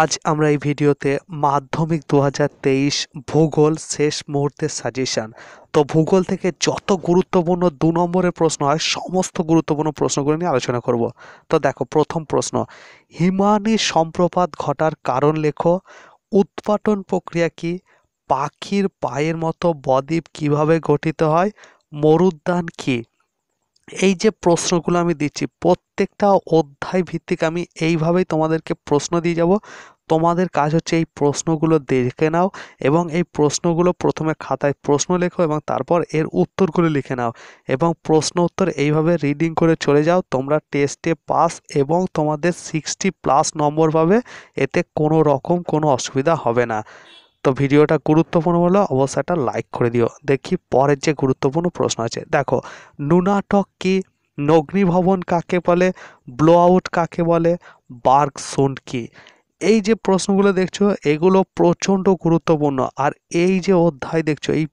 আজ আমরা এই ভিডিওতে মাধ্যমিক দু ভূগোল শেষ মুহূর্তের সাজেশান তো ভূগোল থেকে যত গুরুত্বপূর্ণ দু নম্বরের প্রশ্ন হয় সমস্ত গুরুত্বপূর্ণ প্রশ্নগুলো নিয়ে আলোচনা করব তো দেখো প্রথম প্রশ্ন হিমানি সম্প্রপাত ঘটার কারণ লেখো উৎপাটন প্রক্রিয়া কি পাখির পায়ের মতো বদ্বীপ কিভাবে গঠিত হয় মরুদ্যান কী এই যে প্রশ্নগুলো আমি দিচ্ছি প্রত্যেকটা অধ্যায় ভিত্তিক আমি এইভাবেই তোমাদেরকে প্রশ্ন দিয়ে যাব তোমাদের কাজ হচ্ছে এই প্রশ্নগুলো দেখে নাও এবং এই প্রশ্নগুলো প্রথমে খাতায় প্রশ্ন লেখো এবং তারপর এর উত্তরগুলো লিখে নাও এবং প্রশ্ন উত্তর এইভাবে রিডিং করে চলে যাও তোমরা টেস্টে পাস এবং তোমাদের সিক্সটি প্লাস নম্বর পাবে এতে কোনো রকম কোনো অসুবিধা হবে না তো ভিডিওটা গুরুত্বপূর্ণ হলো অবশ্যই একটা লাইক করে দিও দেখি পরের যে গুরুত্বপূর্ণ প্রশ্ন আছে দেখো নুনাটক কি নগ্নিভবন কাকে বলে ব্লো আউট কাকে বলে বার্গ সোন্ড কি এই যে প্রশ্নগুলো দেখছো এগুলো প্রচণ্ড গুরুত্বপূর্ণ আর এই যে অধ্যায় দেখছো এই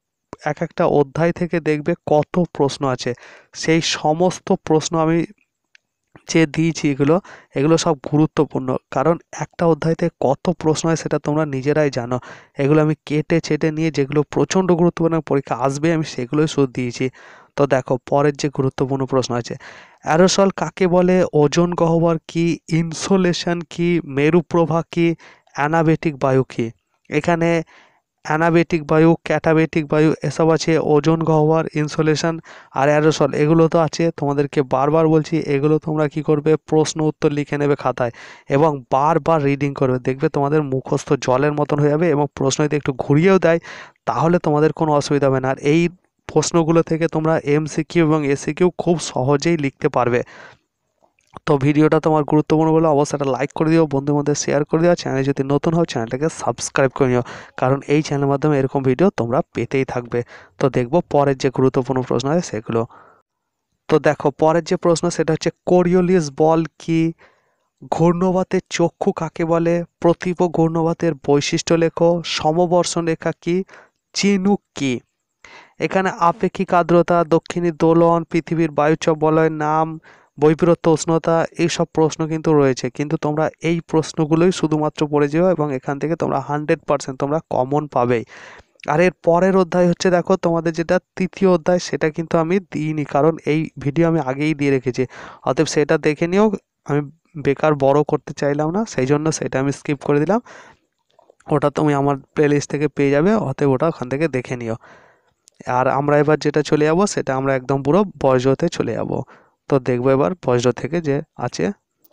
এক একটা অধ্যায় থেকে দেখবে কত প্রশ্ন আছে সেই সমস্ত প্রশ্ন আমি যে দিয়েছি এগুলো এগুলো সব গুরুত্বপূর্ণ কারণ একটা অধ্যায়তে কত প্রশ্ন হয় সেটা তোমরা নিজেরাই জানো এগুলো আমি কেটে ছেটে নিয়ে যেগুলো প্রচণ্ড গুরুত্বপূর্ণ পরীক্ষা আসবে আমি সেগুলোই সুদ দিয়েছি তো দেখো পরের যে গুরুত্বপূর্ণ প্রশ্ন আছে অ্যারোসল কাকে বলে ওজন গহ্বর কি ইনসোলেশন কি মেরুপ্রভা কি অ্যানাবেটিক বায়ু কি এখানে অ্যানাবেটিক বায়ু ক্যাটাবেটিক বায়ু এসব আছে ওজন গহ্বর ইনসুলেশন আর অ্যারোসল এগুলো তো আছে তোমাদেরকে বারবার বলছি এগুলো তোমরা কি করবে প্রশ্ন উত্তর লিখে নেবে খাতায় এবং বারবার রিডিং করবে দেখবে তোমাদের মুখস্থ জলের মতন হয়ে যাবে এবং প্রশ্ন যদি একটু ঘুরিয়েও দেয় তাহলে তোমাদের কোনো অসুবিধা হবে না আর এই প্রশ্নগুলো থেকে তোমরা এমসিকিউ এবং এসিকিউ খুব সহজেই লিখতে পারবে তো ভিডিওটা তোমার গুরুত্বপূর্ণ বলে অবশ্যই একটা লাইক করে দিও বন্ধুর মধ্যে শেয়ার করে দিও চ্যানেল যদি নতুন হও চ্যানেলটাকে সাবস্ক্রাইব করে নিও কারণ এই চ্যানেলের মাধ্যমে এরকম ভিডিও তোমরা পেতেই থাকবে তো দেখবো পরের যে গুরুত্বপূর্ণ প্রশ্ন আছে সেগুলো তো দেখো পরের যে প্রশ্ন সেটা হচ্ছে কোরিওলিস বল কি ঘূর্ণবাতের চক্ষু কাকে বলে প্রতিপ ঘূর্ণবাতের বৈশিষ্ট্য লেখো সমবর্ষণ রেখা কি চিনুক কি এখানে আপেক্ষিক আর্দ্রতা দক্ষিণী দোলন পৃথিবীর বায়ুচাপ বলয়ের নাম বৈপরীত্য উষ্ণতা এইসব প্রশ্ন কিন্তু রয়েছে কিন্তু তোমরা এই প্রশ্নগুলোই শুধুমাত্র পড়ে যেও এবং এখান থেকে তোমরা হান্ড্রেড পারসেন্ট তোমরা কমন পাবেই আর এর পরের অধ্যায় হচ্ছে দেখো তোমাদের যেটা তৃতীয় অধ্যায় সেটা কিন্তু আমি দিইনি কারণ এই ভিডিও আমি আগেই দিয়ে রেখেছি অতএব সেটা দেখে নিও আমি বেকার বড় করতে চাইলাম না সেই জন্য সেটা আমি স্কিপ করে দিলাম ওটা তুমি আমার প্লেলিস্ট থেকে পেয়ে যাবে অতএব ওটা ওখান থেকে দেখে নিও আর আমরা এবার যেটা চলে যাব সেটা আমরা একদম পুরো বর্জতে চলে যাবো তো দেখবো এবার বজ্র থেকে যে আছে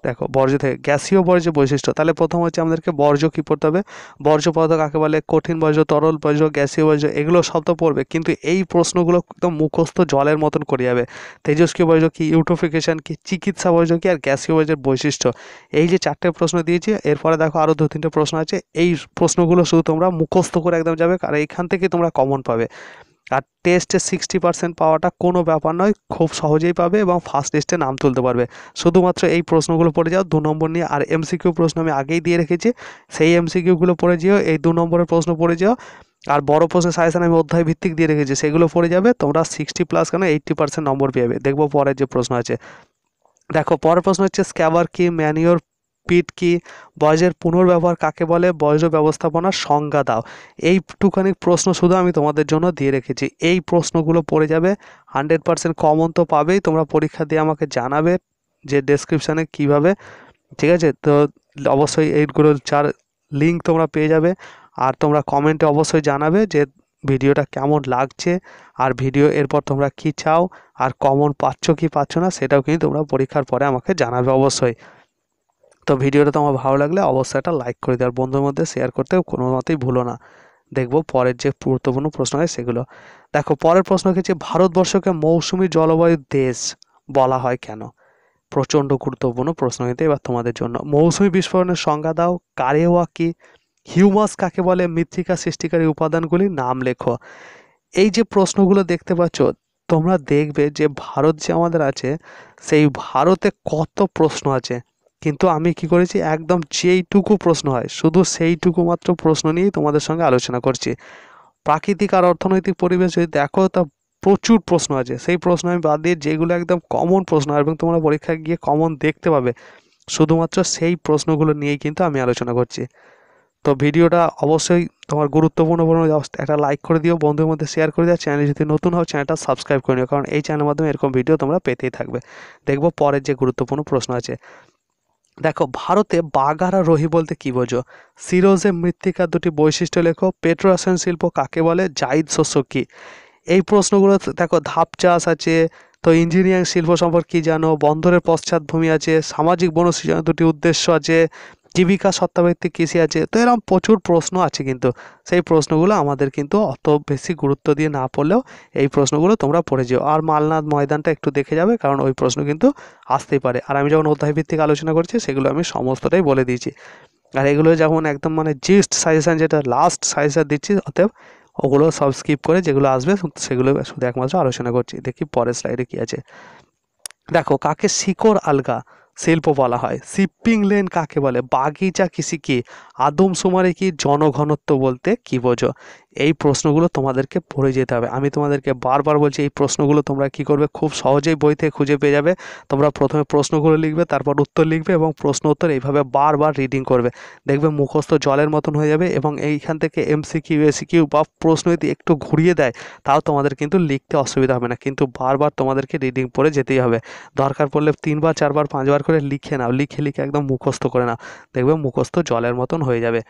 দেখো বর্জ্য থেকে গ্যাসীয় বর্জ্য বৈশিষ্ট্য তাহলে প্রথম হচ্ছে আমাদেরকে বর্জ্য কী পড়তে হবে বর্জ্য পদার্থ কাকে বলে কঠিন বর্জ্য তরল বর্জ্য গ্যাসীয় বর্জ্য এগুলো সব তো পড়বে কিন্তু এই প্রশ্নগুলো একদম মুখস্থ জলের মতন করে যাবে তেজস্ক্রিয় বর্জ্য কী ইউটোফিকেশান কী চিকিৎসা বর্জ্য কী আর গ্যাসীয় বর্জ্যের বৈশিষ্ট্য এই যে চারটে প্রশ্ন দিয়েছি এরপরে দেখো আরও দু তিনটে প্রশ্ন আছে এই প্রশ্নগুলো শুধু তোমরা মুখস্থ করে একদম যাবে আর এইখান থেকে তোমরা কমন পাবে আর টেস্টে সিক্সটি পার্সেন্ট পাওয়াটা কোনো ব্যাপার নয় খুব সহজেই পাবে এবং ফার্স্ট টেস্টে নাম তুলতে পারবে শুধুমাত্র এই প্রশ্নগুলো পড়ে যাও দু নম্বর নিয়ে আর এমসিকিউ প্রশ্ন আমি আগেই দিয়ে রেখেছি সেই এমসিকিউগুলো পড়ে যেও এই দু নম্বরের প্রশ্ন পড়ে যাও আর বড় প্রশ্ন সাজেশন আমি অধ্যায় ভিত্তিক দিয়ে রেখেছি সেগুলো পড়ে যাবে তোমরা সিক্সটি প্লাস কেন এইটটি পার্সেন্ট নম্বর পেয়ে যাবে দেখবো পরের যে প্রশ্ন আছে দেখো পরের প্রশ্ন হচ্ছে স্ক্যাবার কি ম্যানিওর পিট কি বয়জের পুনর্ব্যবহার কাকে বলে বয়জ ব্যবস্থাপনার সংজ্ঞা দাও এইটুখানি প্রশ্ন শুধু আমি তোমাদের জন্য দিয়ে রেখেছি এই প্রশ্নগুলো পড়ে যাবে হান্ড্রেড পারসেন্ট কমন তো পাবেই তোমরা পরীক্ষা দিয়ে আমাকে জানাবে যে ডেসক্রিপশানে কিভাবে ঠিক আছে তো অবশ্যই এইগুলো চার লিঙ্ক তোমরা পেয়ে যাবে আর তোমরা কমেন্টে অবশ্যই জানাবে যে ভিডিওটা কেমন লাগছে আর ভিডিও এরপর তোমরা কি চাও আর কমন পাচ্ছ কি পাচ্ছ না সেটাও কিন্তু তোমরা পরীক্ষার পরে আমাকে জানাবে অবশ্যই তো ভিডিওটা তোমার ভালো লাগলে অবশ্যই একটা লাইক করে দেওয়ার আর বন্ধুর মধ্যে শেয়ার করতে কোনো মতেই ভুলো না দেখবো পরের যে গুরুত্বপূর্ণ প্রশ্ন হয় সেগুলো দেখো পরের প্রশ্ন হচ্ছে ভারতবর্ষকে মৌসুমি জলবায়ু দেশ বলা হয় কেন প্রচণ্ড গুরুত্বপূর্ণ প্রশ্ন কিন্তু এবার তোমাদের জন্য মৌসুমি বিস্ফোরণের সংজ্ঞা দাও কারেওয়া কি হিউমাস কাকে বলে মৃত্তিকা সৃষ্টিকারী উপাদানগুলি নাম লেখো এই যে প্রশ্নগুলো দেখতে পাচ্ছ তোমরা দেখবে যে ভারত যে আমাদের আছে সেই ভারতে কত প্রশ্ন আছে কিন্তু আমি কি করেছি একদম যেইটুকু প্রশ্ন হয় শুধু সেইটুকু মাত্র প্রশ্ন নিয়েই তোমাদের সঙ্গে আলোচনা করছি প্রাকৃতিক আর অর্থনৈতিক পরিবেশ যদি দেখো তা প্রচুর প্রশ্ন আছে সেই প্রশ্ন আমি বাদ দিয়ে যেগুলো একদম কমন প্রশ্ন এবং তোমরা পরীক্ষায় গিয়ে কমন দেখতে পাবে শুধুমাত্র সেই প্রশ্নগুলো নিয়েই কিন্তু আমি আলোচনা করছি তো ভিডিওটা অবশ্যই তোমার গুরুত্বপূর্ণ একটা লাইক করে দিও বন্ধুর মধ্যে শেয়ার করে দিও চ্যানেল যদি নতুন হও চ্যানেলটা সাবস্ক্রাইব করে নিও কারণ এই চ্যানেলের মাধ্যমে এরকম ভিডিও তোমরা পেতেই থাকবে দেখবো পরের যে গুরুত্বপূর্ণ প্রশ্ন আছে দেখো ভারতে বাঘ আর রহি বলতে কী বোঝো সিরোজে মৃত্তিকার দুটি বৈশিষ্ট্য লেখো পেট্রোরাসায়ন শিল্প কাকে বলে জাইদ শস্য কী এই প্রশ্নগুলো দেখো ধাপ চাষ আছে তো ইঞ্জিনিয়ারিং শিল্প সম্পর্কে কী জানো বন্দরের পশ্চাৎভূমি আছে সামাজিক বনসৃজন দুটি উদ্দেশ্য আছে জীবিকা সত্তাভিত্তিক কৃষি আছে তো এরকম প্রচুর প্রশ্ন আছে কিন্তু সেই প্রশ্নগুলো আমাদের কিন্তু অত বেশি গুরুত্ব দিয়ে না পড়লেও এই প্রশ্নগুলো তোমরা পড়ে যেও আর মালনাথ ময়দানটা একটু দেখে যাবে কারণ ওই প্রশ্ন কিন্তু আসতেই পারে আর আমি যখন অধ্যায়ভিত্তিক আলোচনা করছি সেগুলো আমি সমস্তটাই বলে দিয়েছি আর এগুলো যেমন একদম মানে জিস্ট সাজেশান যেটা লাস্ট সাজেশান দিচ্ছি অতএব ওগুলো সব স্কিপ করে যেগুলো আসবে সেগুলো শুধু একমাত্র আলোচনা করছি দেখি পরের স্লাইডে কী আছে দেখো কাকে শিকড় আলগা শিল্প বলা হয় শিপিং লেন কাকে বলে বাগিচা কৃষিকে আদমশুমারি কি জনঘনত্ব বলতে কি বোঝো এই প্রশ্নগুলো তোমাদেরকে পড়ে যেতে হবে আমি তোমাদেরকে বারবার বলছি এই প্রশ্নগুলো তোমরা কি করবে খুব সহজেই বই থেকে খুঁজে পেয়ে যাবে তোমরা প্রথমে প্রশ্নগুলো লিখবে তারপর উত্তর লিখবে এবং প্রশ্ন উত্তর এইভাবে বারবার রিডিং করবে দেখবে মুখস্থ জলের মতন হয়ে যাবে এবং এইখান থেকে এমসি কিউ কিউ বা প্রশ্ন যদি একটু ঘুরিয়ে দেয় তাও তোমাদের কিন্তু লিখতে অসুবিধা হবে না কিন্তু বারবার তোমাদেরকে রিডিং পড়ে যেতেই হবে দরকার পড়লে তিনবার চারবার পাঁচবার করে লিখে নাও লিখে লিখে একদম মুখস্থ করে নাও দেখবে মুখস্থ জলের মতন হয়ে যাবে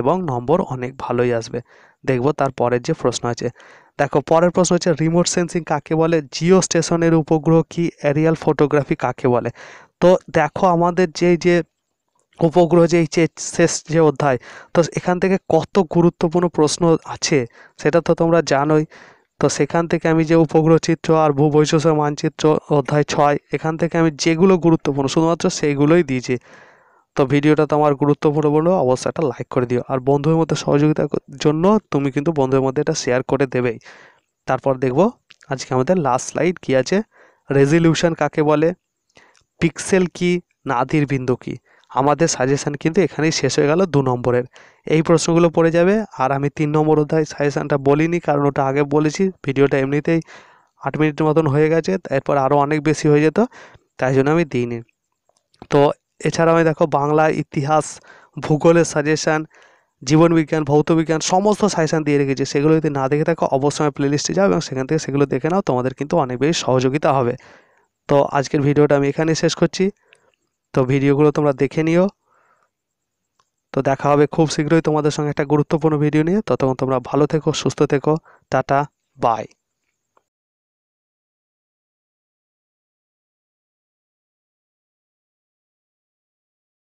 এবং নম্বর অনেক ভালোই আসবে দেখব তারপরের যে প্রশ্ন আছে দেখো পরের প্রশ্ন হচ্ছে রিমোট সেন্সিং কাকে বলে জিও স্টেশনের উপগ্রহ কি এরিয়াল ফটোগ্রাফি কাকে বলে তো দেখো আমাদের যে যে উপগ্রহ যে শেষ যে অধ্যায় তো এখান থেকে কত গুরুত্বপূর্ণ প্রশ্ন আছে সেটা তো তোমরা জানোই তো সেখান থেকে আমি যে উপগ্রহ চিত্র আর ভূবৈশিষ্ট্য মানচিত্র অধ্যায় ছয় এখান থেকে আমি যেগুলো গুরুত্বপূর্ণ শুধুমাত্র সেইগুলোই দিয়েছি তো ভিডিওটা তোমার গুরুত্বপূর্ণ বলো অবশ্যই একটা লাইক করে দিও আর বন্ধুর মধ্যে সহযোগিতার জন্য তুমি কিন্তু বন্ধুর মধ্যে এটা শেয়ার করে দেবে তারপর দেখব আজকে আমাদের লাস্ট স্লাইড কী আছে রেজলিউশন কাকে বলে পিক্সেল কি নাদির বিন্দু কি আমাদের সাজেশান কিন্তু এখানেই শেষ হয়ে গেল দু নম্বরের এই প্রশ্নগুলো পড়ে যাবে আর আমি তিন নম্বর অধ্যায় সাজেশানটা বলিনি কারণ ওটা আগে বলেছি ভিডিওটা এমনিতেই আট মিনিটের মতন হয়ে গেছে এরপর আরও অনেক বেশি হয়ে যেত তাই জন্য আমি দিইনি তো এছাড়াও আমি দেখো বাংলা ইতিহাস ভূগোলের সাজেশান জীবনবিজ্ঞান ভৌতবিজ্ঞান সমস্ত সাজেশান দিয়ে রেখেছি সেগুলো যদি না দেখে থাকো অবশ্যই প্লেলিস্টে যাও এবং সেখান থেকে সেগুলো দেখে নাও তোমাদের কিন্তু অনেক বেশি সহযোগিতা হবে তো আজকের ভিডিওটা আমি এখানেই শেষ করছি তো ভিডিওগুলো তোমরা দেখে নিও তো দেখা হবে খুব শীঘ্রই তোমাদের সঙ্গে একটা গুরুত্বপূর্ণ ভিডিও নিয়ে ততক্ষণ তোমরা ভালো থেকো সুস্থ থেকো টাটা বাই